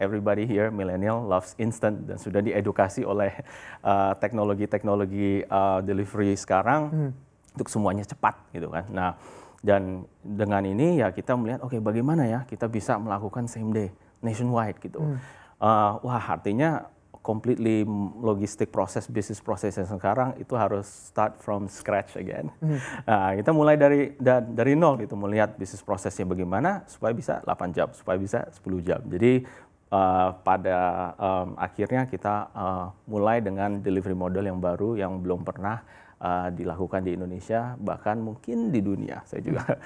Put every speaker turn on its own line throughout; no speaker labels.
everybody here millennial loves instant dan sudah diedukasi oleh uh, teknologi-teknologi uh, uh, delivery sekarang hmm. untuk semuanya cepat gitu kan. Nah dan dengan ini ya kita melihat oke okay, bagaimana ya kita bisa melakukan same day nationwide gitu. Hmm. Uh, wah artinya completely logistik proses bisnis yang sekarang itu harus start from scratch again. Hmm. Nah, kita mulai dari da, dari nol gitu melihat bisnis prosesnya bagaimana supaya bisa 8 jam, supaya bisa 10 jam. Jadi uh, pada um, akhirnya kita uh, mulai dengan delivery model yang baru yang belum pernah uh, dilakukan di Indonesia bahkan mungkin di dunia saya juga.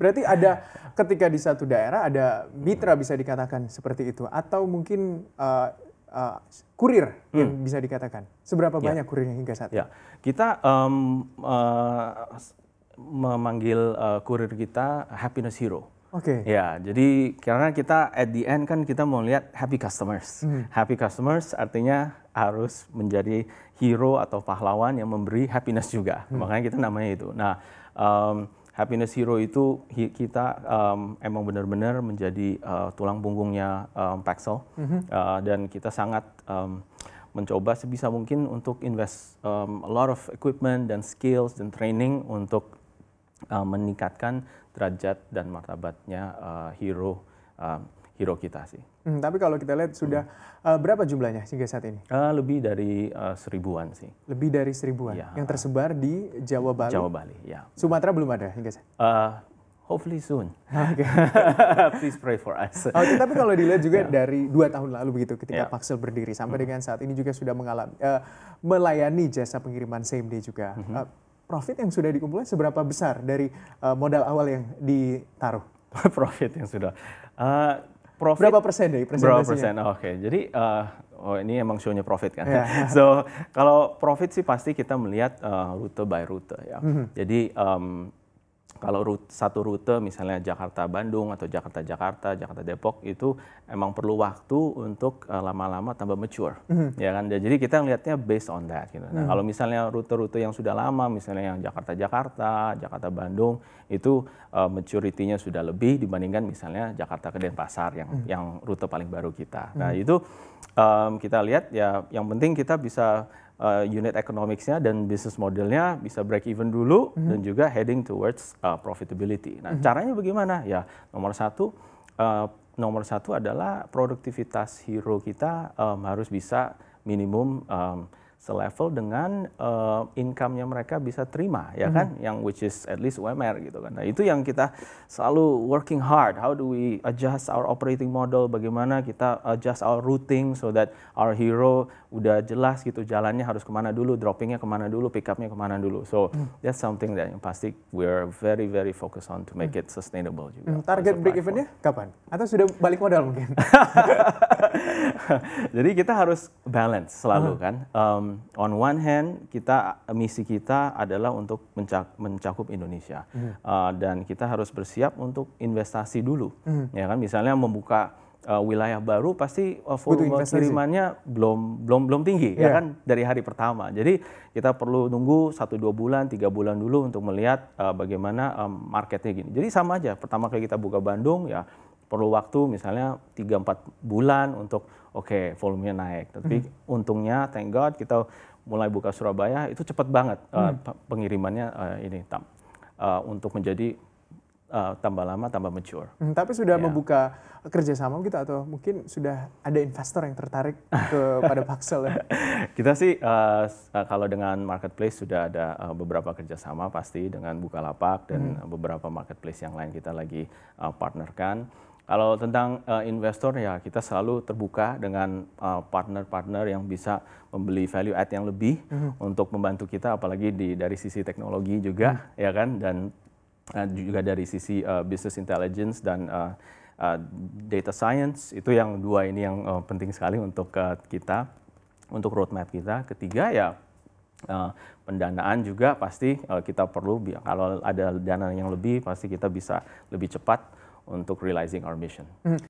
Berarti ada ketika di satu daerah ada mitra bisa dikatakan seperti itu atau mungkin uh, uh, kurir hmm. yang bisa dikatakan. Seberapa yeah. banyak kurirnya hingga saat
ini? Yeah. Kita um, uh, memanggil uh, kurir kita happiness hero Oke. Okay. Ya, jadi karena kita at the end kan kita mau lihat happy customers. Mm. Happy customers artinya harus menjadi hero atau pahlawan yang memberi happiness juga. Mm. Makanya kita namanya itu. Nah, um, happiness hero itu kita um, emang benar-benar menjadi uh, tulang punggungnya um, Paxel hmm. uh, dan kita sangat um, mencoba sebisa mungkin untuk invest um, a lot of equipment dan skills dan training untuk uh, meningkatkan derajat dan martabatnya uh, hero uh, hero kita sih.
Hmm, tapi kalau kita lihat sudah hmm. uh, berapa jumlahnya hingga saat ini?
Uh, lebih dari uh, seribuan sih.
Lebih dari seribuan ya. yang tersebar di Jawa Bali. Jawa Bali, ya. Sumatera belum ada hingga saat. Uh, Hopefully soon. Okay.
Please pray for us. okay, oh, tapi kalau dilihat juga yeah.
dari dua tahun lalu begitu, ketika yeah. Paxel berdiri sampai mm. dengan saat ini juga sudah mengalami uh, melayani jasa pengiriman same day juga. Mm -hmm. uh, profit yang sudah dikumpulkan seberapa besar dari uh, modal awal yang ditaruh? profit yang sudah. Uh, profit, berapa persen dari presentasinya? Berapa persen?
Oh, Oke, okay. jadi uh, oh ini emang show-nya profit kan. Yeah. so kalau profit sih pasti kita melihat uh, rute by rute ya. Mm -hmm. Jadi um, kalau rute, satu rute misalnya Jakarta Bandung atau Jakarta Jakarta Jakarta Depok itu emang perlu waktu untuk eh, lama-lama uh, tambah mature mm-hmm. ya kan jadi kita lihatnya based on that gitu. Nah, mm-hmm. kalau misalnya rute-rute yang sudah lama misalnya yang Jakarta Jakarta Jakarta Bandung itu uh, maturity-nya sudah lebih dibandingkan misalnya Jakarta ke Denpasar yang mm-hmm. yang rute paling baru kita. Mm-hmm. Nah, mhm. itu um, kita lihat ya yang penting kita bisa uh, unit economicsnya dan business modelnya bisa break even dulu mm-hmm. dan juga heading towards uh, profitability. Nah mm-hmm. caranya bagaimana? Ya nomor satu uh, nomor satu adalah produktivitas hero kita um, harus bisa minimum um, selevel dengan uh, income-nya mereka bisa terima ya hmm. kan mm-hmm. yang which is at least UMR gitu kan. Nah, itu yang kita selalu working hard. How do we adjust our operating model? Bagaimana kita adjust our routing so that our hero udah jelas gitu jalannya harus kemana dulu, droppingnya kemana dulu, pick upnya kemana dulu. So, mm. that's something that yang pasti we're very very focused on to make mm. it sustainable
juga. Mm. Target break evennya kapan? Atau sudah balik modal mungkin?
Jadi kita harus balance selalu uh hmm. -huh. kan. Um, on one hand kita misi kita adalah untuk mencak mencakup Indonesia uh -huh. uh, dan kita harus bersiap untuk investasi dulu. Uh hmm. -huh. Ya kan misalnya membuka uh, wilayah baru pasti uh, volume kirimannya belum belum belum tinggi yeah. ya iya. kan dari hari pertama. Jadi kita perlu nunggu satu dua bulan tiga bulan dulu untuk melihat uh, bagaimana um, marketnya gini. Jadi sama aja pertama kali kita buka Bandung ya perlu waktu misalnya 3-4 bulan untuk oke okay, volumenya naik. Tapi hmm. untungnya thank God kita mulai buka Surabaya itu cepat banget eh, hmm. uh, pengirimannya uh, ini tam uh, untuk menjadi uh, tambah lama tambah mature.
Hmm, tapi sudah yeah. membuka kerjasama kita atau mungkin sudah ada investor yang tertarik kepada Paxel ya?
Kita sih uh, kalau dengan marketplace sudah ada uh, beberapa kerjasama pasti dengan Bukalapak dan hmm. beberapa marketplace yang lain kita lagi uh, partnerkan kalau tentang uh, investor ya kita selalu terbuka dengan eh, partner-partner uh, yang bisa membeli value add yang lebih mm -hmm. untuk membantu kita apalagi di dari sisi teknologi juga mm -hmm. ya kan dan uh, juga dari sisi uh, business intelligence dan uh, uh, data science itu yang dua ini yang uh, penting sekali untuk uh, kita untuk roadmap kita. Ketiga ya uh, pendanaan juga pasti uh, kita perlu kalau ada dana yang lebih pasti kita bisa lebih cepat untuk realizing our mission.
Mm -hmm.